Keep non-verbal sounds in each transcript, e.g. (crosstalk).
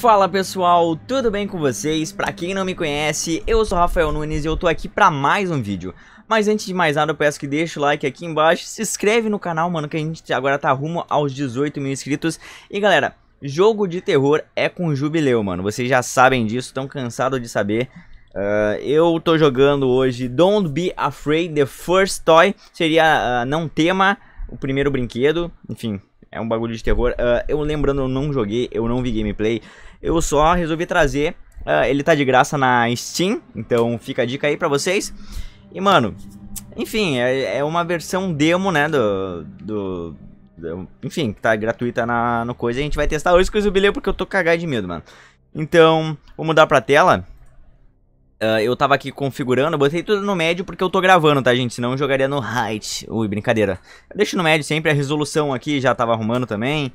Fala pessoal, tudo bem com vocês? Pra quem não me conhece, eu sou Rafael Nunes e eu tô aqui pra mais um vídeo. Mas antes de mais nada, eu peço que deixe o like aqui embaixo, se inscreve no canal, mano, que a gente agora tá rumo aos 18 mil inscritos. E galera, jogo de terror é com jubileu, mano, vocês já sabem disso, tão cansado de saber. Uh, eu tô jogando hoje Don't Be Afraid, The First Toy, seria uh, não tema, o primeiro brinquedo, enfim... É um bagulho de terror. Uh, eu lembrando, eu não joguei, eu não vi gameplay eu só resolvi trazer. Uh, ele tá de graça na Steam, então fica a dica aí pra vocês. E, mano, enfim, é, é uma versão demo, né, do... do, do enfim, que tá gratuita na, no coisa. A gente vai testar hoje com o jubileu porque eu tô cagado de medo, mano. Então, vou mudar pra tela. Uh, eu tava aqui configurando, botei tudo no médio porque eu tô gravando, tá, gente? Senão eu jogaria no height. Ui, brincadeira. Eu deixo no médio sempre, a resolução aqui já tava arrumando também.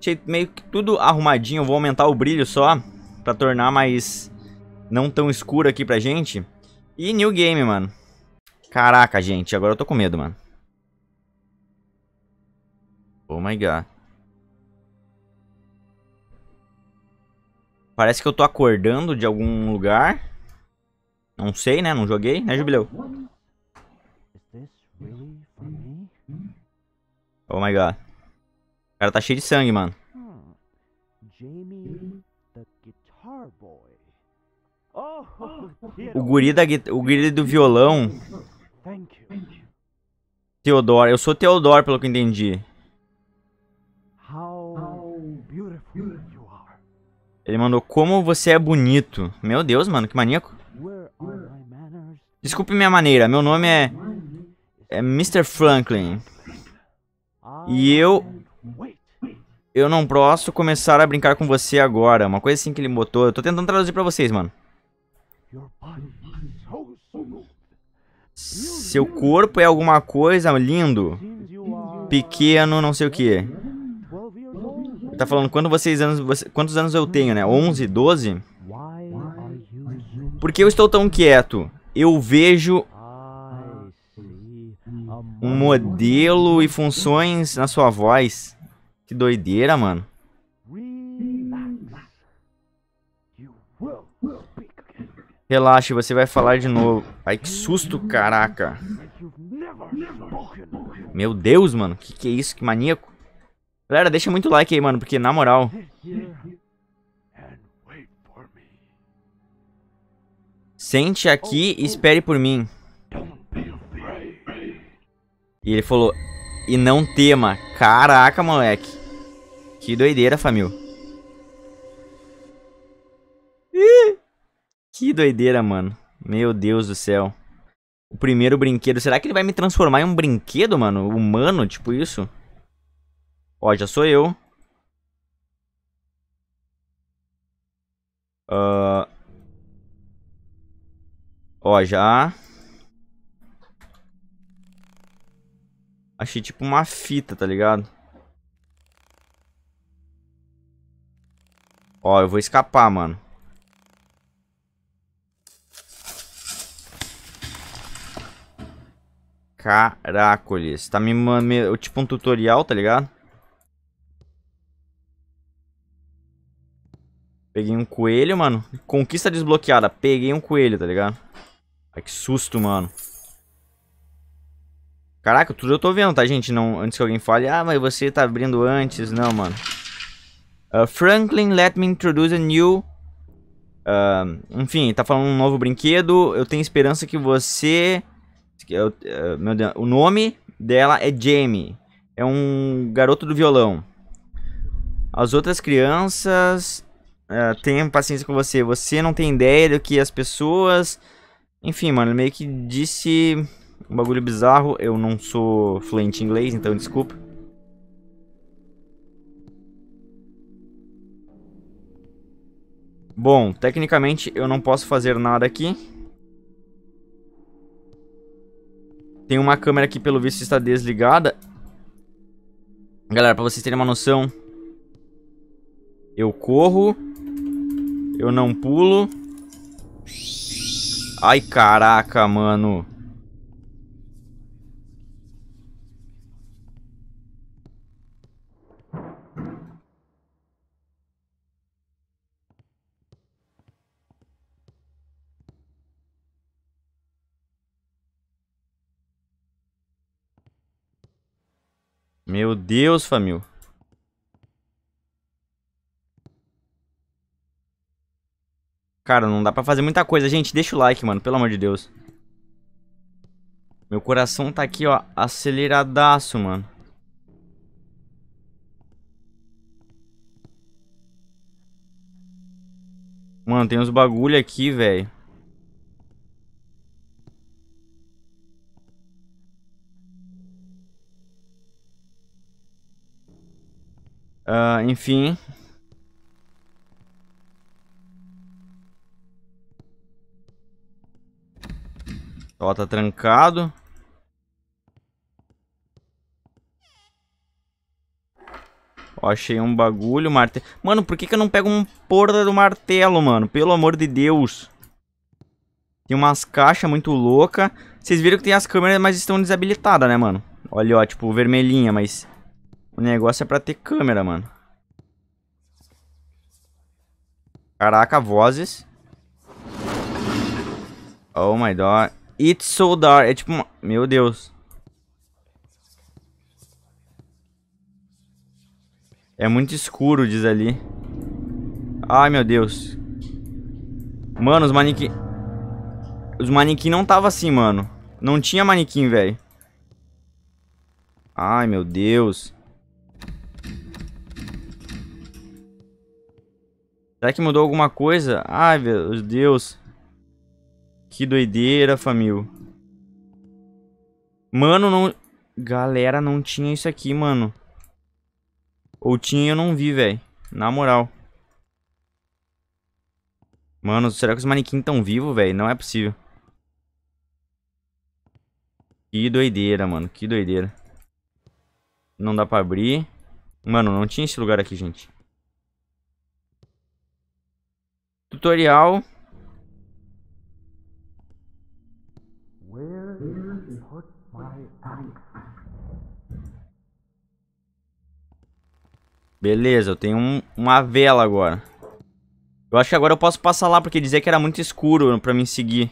Achei meio que tudo arrumadinho. Eu vou aumentar o brilho só pra tornar mais... Não tão escuro aqui pra gente. E New Game, mano. Caraca, gente. Agora eu tô com medo, mano. Oh my god. Parece que eu tô acordando de algum lugar. Não sei, né? Não joguei, né, Jubileu? Oh my god. O cara tá cheio de sangue, mano. O guri, da, o guri do violão. Teodoro. Eu sou Teodoro, pelo que eu entendi. Ele mandou como você é bonito. Meu Deus, mano, que maníaco. Desculpe minha maneira. Meu nome é... É Mr. Franklin. E eu... Eu não posso começar a brincar com você agora. Uma coisa assim que ele botou. Eu tô tentando traduzir pra vocês, mano. Seu corpo é alguma coisa lindo, pequeno, não sei o que. Tá falando quantos vocês anos, quantos anos eu tenho, né? 11, 12? Por que eu estou tão quieto? Eu vejo um modelo e funções na sua voz. Que doideira, mano. Relaxa, você vai falar de novo. Ai, que susto, caraca. Meu Deus, mano. Que que é isso? Que maníaco. Galera, deixa muito like aí, mano, porque na moral... Sente aqui e espere por mim. E ele falou... E não tema. Caraca, moleque. Que doideira, família. Que doideira, mano. Meu Deus do céu. O primeiro brinquedo. Será que ele vai me transformar em um brinquedo, mano? Humano, tipo isso? Ó, já sou eu. Uh... Ó, já... Achei tipo uma fita, tá ligado? Ó, eu vou escapar, mano. Caracoles. Tá me, me... Tipo um tutorial, tá ligado? Peguei um coelho, mano. Conquista desbloqueada. Peguei um coelho, tá ligado? Ai, que susto, mano. Caraca, tudo eu tô vendo, tá, gente? Não, antes que alguém fale, ah, mas você tá abrindo antes. Não, mano. Uh, Franklin, let me introduce a new... Uh, enfim, tá falando um novo brinquedo. Eu tenho esperança que você eu, é é, meu Deus, o nome dela é Jamie. É um garoto do violão. As outras crianças uh, é, têm paciência com você. Você não tem ideia do que as pessoas. Enfim, mano, ele meio que disse um bagulho bizarro. Eu não sou fluente em inglês, então desculpa. Bom, tecnicamente eu não posso fazer nada aqui. Tem uma câmera que pelo visto está desligada. Galera, para vocês terem uma noção, eu corro, eu não pulo. Ai, caraca, mano. Meu Deus, família. Cara, não dá pra fazer muita coisa. Gente, deixa o like, mano. Pelo amor de Deus. Meu coração tá aqui, ó. Aceleradaço, mano. Mano, tem uns bagulho aqui, velho. Uh, enfim. Ó, tá trancado. Ó, achei um bagulho, martelo. Mano, por que, que eu não pego um porra do martelo, mano? Pelo amor de Deus. Tem umas caixas muito louca. Vocês viram que tem as câmeras, mas estão desabilitadas, né, mano? Olha, ó, tipo, vermelhinha, mas o negócio é pra ter câmera, mano. Caraca, vozes. Oh my god. It's so dark. É tipo uma... Meu Deus. É muito escuro, diz ali. Ai, meu Deus. Mano, os manequim... Os manequim não tava assim, mano. Não tinha manequim, velho. Ai, meu Deus. Será que mudou alguma coisa? Ai, meu Deus. Que doideira, família. Mano, não... Galera, não tinha isso aqui, mano. Ou tinha e eu não vi, velho. Na moral. Mano, será que os manequins estão vivos, velho? Não é possível. Que doideira, mano. Que doideira. Não dá pra abrir. Mano, não tinha esse lugar aqui, gente. tutorial. Beleza, eu tenho um, uma vela agora. Eu acho que agora eu posso passar lá, porque dizer que era muito escuro pra me seguir.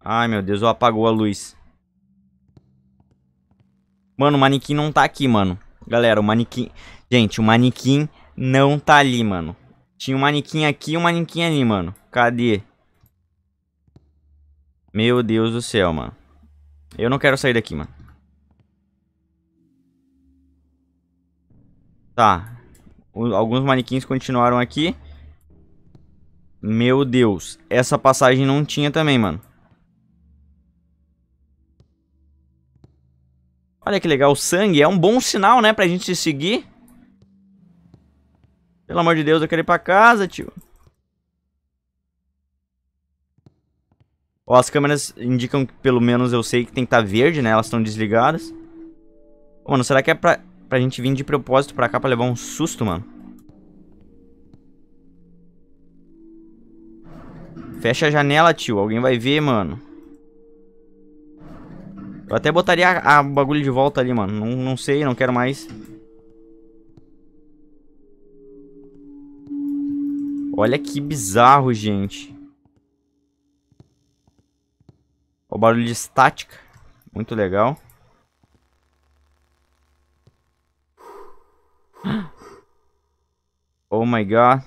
Ai, meu Deus, eu apagou a luz. Mano, o manequim não tá aqui, mano. Galera, o manequim... Gente, o manequim não tá ali, mano. Tinha um manequim aqui e um manequim ali, mano. Cadê? Meu Deus do céu, mano. Eu não quero sair daqui, mano. Tá. O, alguns manequins continuaram aqui. Meu Deus. Essa passagem não tinha também, mano. Olha que legal. O sangue é um bom sinal, né? Pra gente seguir. Pelo amor de Deus, eu quero ir pra casa, tio. Ó, as câmeras indicam que pelo menos eu sei que tem que estar tá verde, né? Elas estão desligadas. Mano, será que é pra, pra gente vir de propósito pra cá pra levar um susto, mano? Fecha a janela, tio. Alguém vai ver, mano. Eu até botaria a, a bagulho de volta ali, mano. Não, não sei, não quero mais. Olha que bizarro, gente. O barulho de estática. Muito legal. (gasps) Oh my god.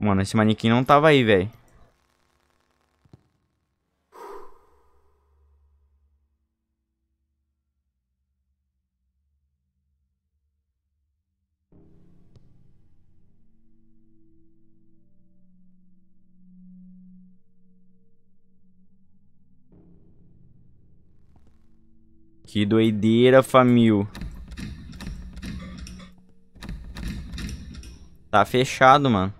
Mano, esse manequim não tava aí, velho. Que doideira, famil. Tá fechado, mano.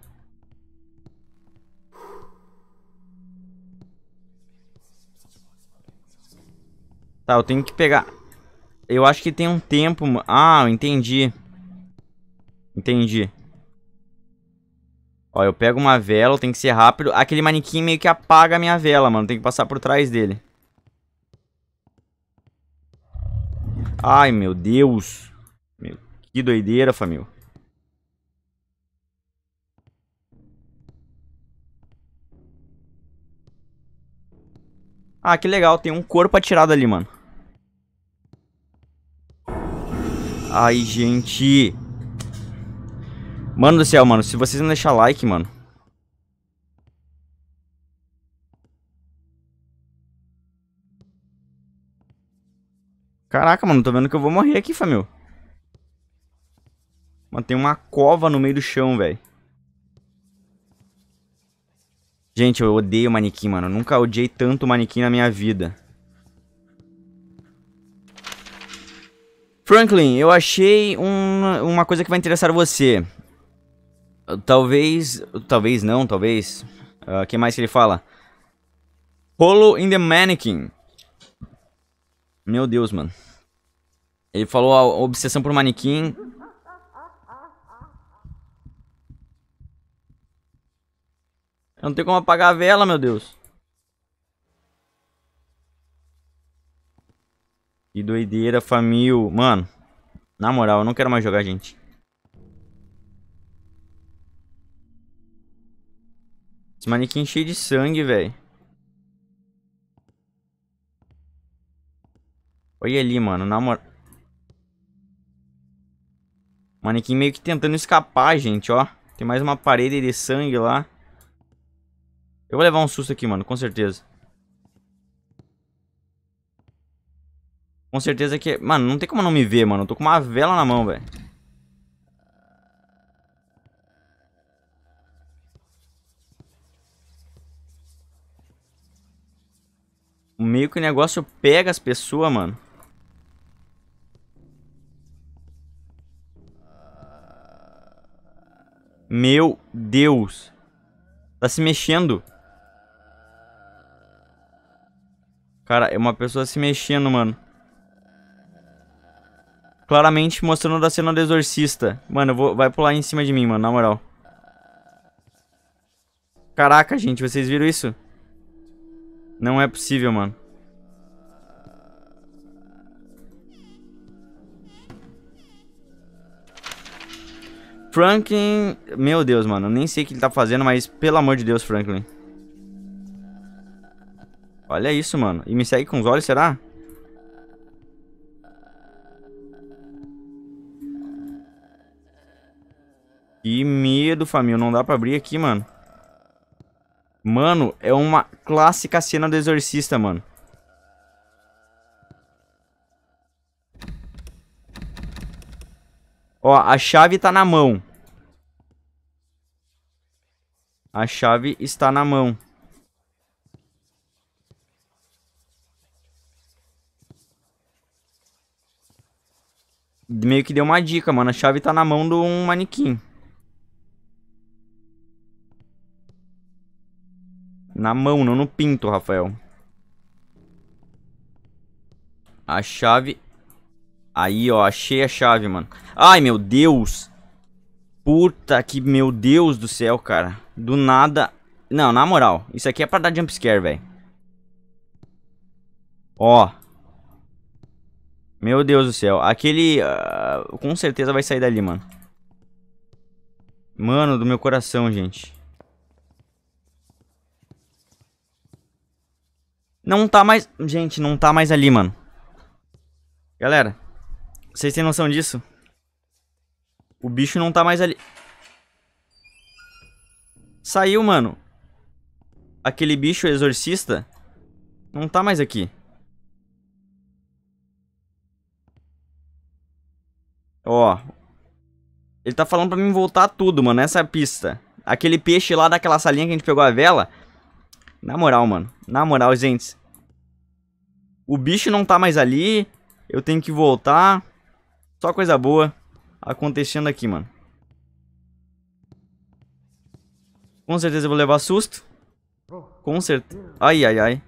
Tá, eu tenho que pegar... Eu acho que tem um tempo... Ah, entendi. Entendi. Ó, eu pego uma vela, tem que ser rápido. Aquele manequim meio que apaga a minha vela, mano. Tem que passar por trás dele. Ai, meu Deus. Meu, que doideira, família. Ah, que legal. Tem um corpo atirado ali, mano. Ai, gente. Mano do céu, mano. Se vocês não deixar like, mano. Caraca, mano, tô vendo que eu vou morrer aqui, família. Mano, tem uma cova no meio do chão, velho. Gente, eu odeio manequim, mano. Eu nunca odiei tanto manequim na minha vida. Franklin, eu achei um, uma coisa que vai interessar você. Talvez... Talvez não, talvez... Ah, o uh, que mais que ele fala? Hollow in the Mannequin. Meu Deus, mano. Ele falou a obsessão por manequim. Eu não tenho como apagar a vela, meu Deus. Que doideira, família. Mano, na moral, eu não quero mais jogar, gente. Esse manequim é cheio de sangue, velho. Olha ali, mano. Na moral. Manequim meio que tentando escapar, gente, ó. Tem mais uma parede de sangue lá. Eu vou levar um susto aqui, mano, com certeza. Com certeza que... Mano, não tem como não me ver, mano. Eu tô com uma vela na mão, velho. Meio que o negócio pega as pessoas, mano. Meu Deus. Tá se mexendo. Cara, é uma pessoa se mexendo, mano. Claramente mostrando da cena do exorcista. Mano, vou, vai pular em cima de mim, mano, na moral. Caraca, gente, vocês viram isso? Não é possível, mano. Franklin, meu Deus, mano, nem sei o que ele tá fazendo, mas pelo amor de Deus, Franklin. Olha isso, mano. E me segue com os olhos, será? Que medo, família. Não dá pra abrir aqui, mano. Mano, é uma clássica cena do exorcista, mano. Ó, a chave tá na mão. A chave está na mão. Meio que deu uma dica, mano. A chave tá na mão de um manequim. Na mão, não no pinto, Rafael. A chave Aí, ó, achei a chave, mano. Ai, meu Deus. Puta que, meu Deus do céu, cara. Do nada. Não, na moral, isso aqui é pra dar jumpscare, velho. Ó. Meu Deus do céu. Aquele, uh, com certeza vai sair dali, mano. Mano, do meu coração, gente. Não tá mais... Gente, não tá mais ali, mano. Galera, vocês têm noção disso? O bicho não tá mais ali. Saiu, mano. Aquele bicho exorcista não tá mais aqui. Ó. Ele tá falando pra mim voltar tudo, mano, essa é pista. Aquele peixe lá daquela salinha que a gente pegou a vela. Na moral, mano. Na moral, gente. O bicho não tá mais ali. Eu tenho que voltar. Só coisa boa acontecendo aqui, mano. Com certeza eu vou levar susto. Com certeza. Ai, ai, ai.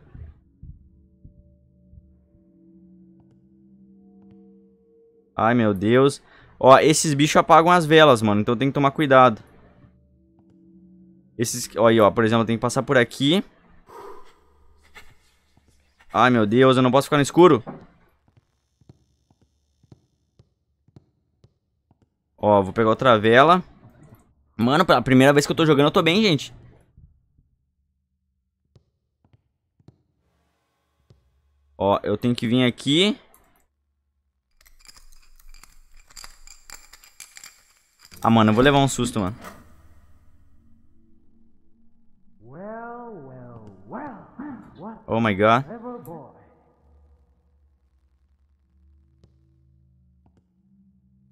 Ai, meu Deus. Ó, esses bichos apagam as velas, mano. Então tem que tomar cuidado. Esses... Ó, aí, ó. Por exemplo, tem que passar por aqui. Ai, meu Deus. Eu não posso ficar no escuro. Ó, vou pegar outra vela. Mano, pela primeira vez que eu tô jogando, eu tô bem, gente. Ó, eu tenho que vir aqui. Ah, mano, eu vou levar um susto, mano. Oh my god.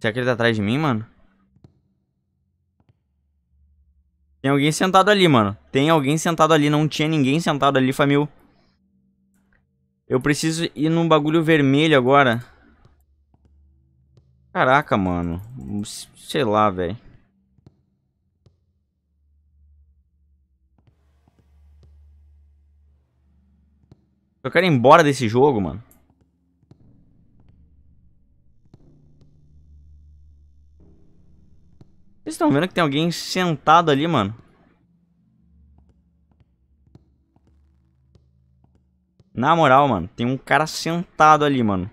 Será que ele tá atrás de mim, mano? Tem alguém sentado ali, mano. Tem alguém sentado ali. Não tinha ninguém sentado ali, família. Eu preciso ir num bagulho vermelho agora. Caraca, mano. Sei lá, velho. Eu quero ir embora desse jogo, mano. Vocês estão vendo que tem alguém sentado ali, mano? Na moral, mano, tem um cara sentado ali, mano.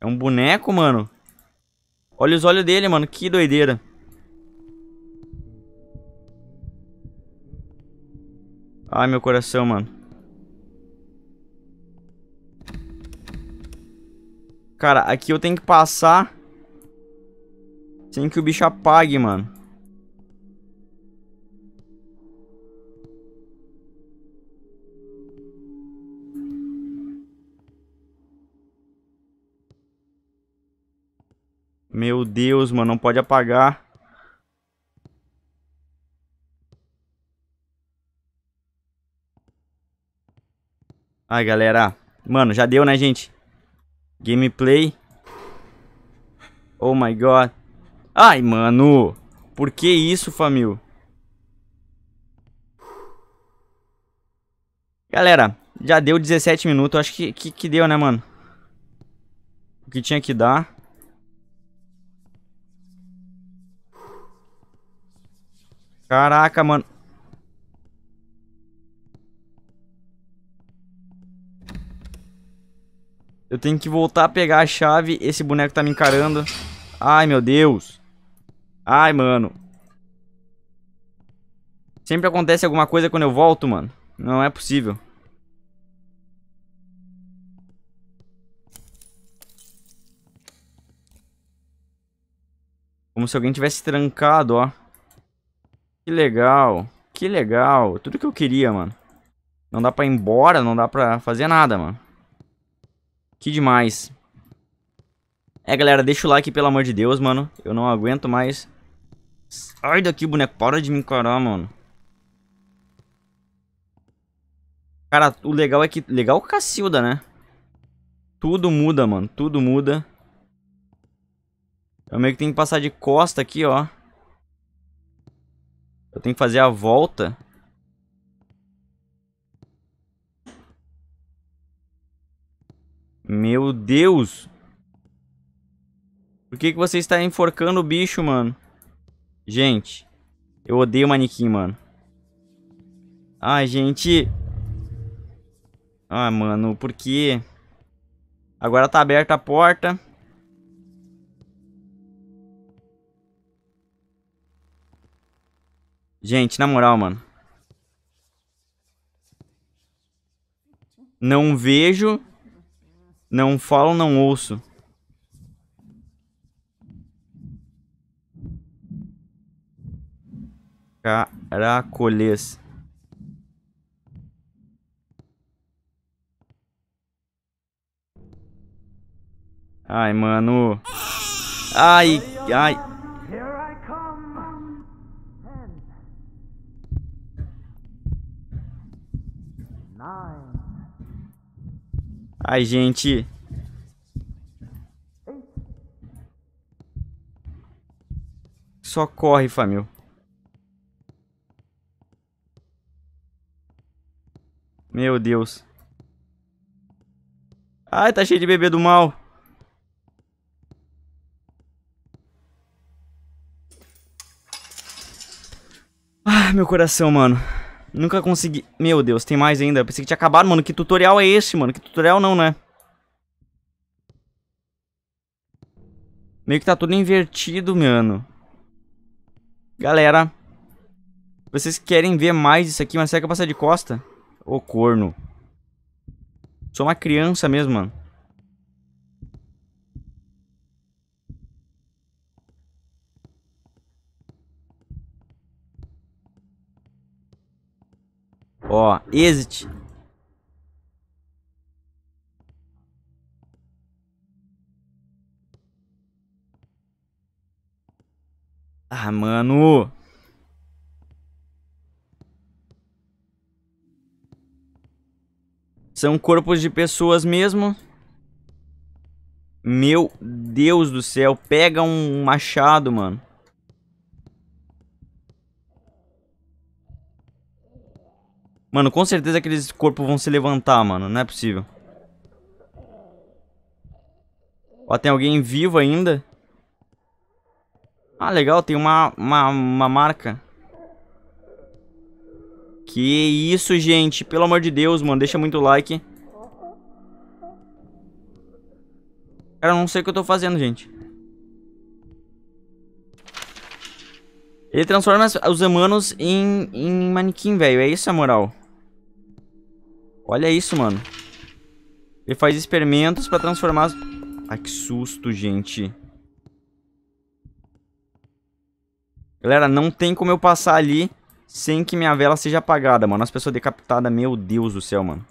É um boneco, mano. Olha os olhos dele, mano. Que doideira. Ai, meu coração, mano. Cara, aqui eu tenho que passar sem que o bicho apague, mano. Meu Deus, mano, não pode apagar. Ai, galera. Mano, já deu, né, gente? Gameplay. Oh my god. Ai, mano. Por que isso, família? Galera, já deu 17 minutos. Acho que, que, que deu, né, mano? O que tinha que dar. Caraca, mano. Eu tenho que voltar a pegar a chave. Esse boneco tá me encarando. Ai, meu Deus. Ai, mano. Sempre acontece alguma coisa quando eu volto, mano. Não é possível. Como se alguém tivesse trancado, ó. Que legal. Que legal. Tudo que eu queria, mano. Não dá pra ir embora, não dá pra fazer nada, mano. Que demais. É, galera, deixa o like, pelo amor de Deus, mano. Eu não aguento mais. Sai daqui, boneco. Para de me encarar, mano. Cara, o legal é que... Legal Cacilda, né? Tudo muda, mano. Tudo muda. Eu meio que tenho que passar de costa aqui, ó. Eu tenho que fazer a volta. Meu Deus! Por que, que você está enforcando o bicho, mano? Gente, eu odeio manequim, mano. Ai, gente. Ah, mano, por quê? Agora tá aberta a porta. Gente, na moral, mano. Não vejo não falo, não ouço. Caracolês. Ai, mano. Ai, ai. a gente só corre, família. Meu Deus. Ai, tá cheio de bebê do mal. Ah, meu coração, mano. Nunca consegui... Meu Deus, tem mais ainda. pensei que tinha acabado, mano. Que tutorial é esse, mano? Que tutorial não, né? Meio que tá tudo invertido, mano. Galera. Vocês querem ver mais isso aqui, mas será que eu passar de costa? Ô, corno. Sou uma criança mesmo, mano. Ó, exit. Ah, mano. São corpos de pessoas mesmo. Meu Deus do céu, pega um machado, mano. Mano, com certeza aqueles corpos vão se levantar, mano. Não é possível. Ó, tem alguém vivo ainda. Ah, legal. Tem uma, uma, uma marca. Que isso, gente. Pelo amor de Deus, mano. Deixa muito like. Cara, eu não sei o que eu tô fazendo, gente. Ele transforma os humanos em, em manequim, velho. É isso a moral. Olha isso, mano. Ele faz experimentos pra transformar... As... Ai, que susto, gente. Galera, não tem como eu passar ali sem que minha vela seja apagada, mano. As pessoas decapitadas, meu Deus do céu, mano.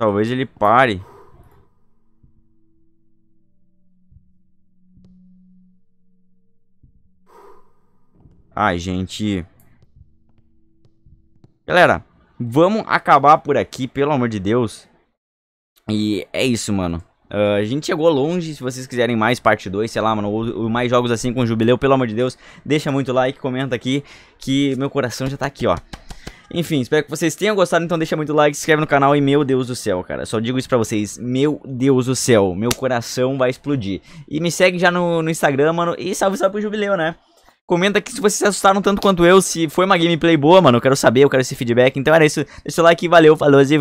Talvez ele pare. Ai, gente. Galera, vamos acabar por aqui, pelo amor de Deus. E é isso, mano. Uh, a gente chegou longe, se vocês quiserem mais parte 2, sei lá, mano, ou, ou, mais jogos assim com jubileu, pelo amor de Deus, deixa muito like, comenta aqui, que meu coração já tá aqui, ó. Enfim, espero que vocês tenham gostado, então deixa muito like, se inscreve no canal e meu Deus do céu, cara. Só digo isso pra vocês, meu Deus do céu, meu coração vai explodir. E me segue já no, no Instagram, mano, e salve salve pro Jubileu, né? Comenta aqui se vocês se assustaram tanto quanto eu, se foi uma gameplay boa, mano, eu quero saber, eu quero esse feedback. Então era isso, deixa o like, valeu, falou Zé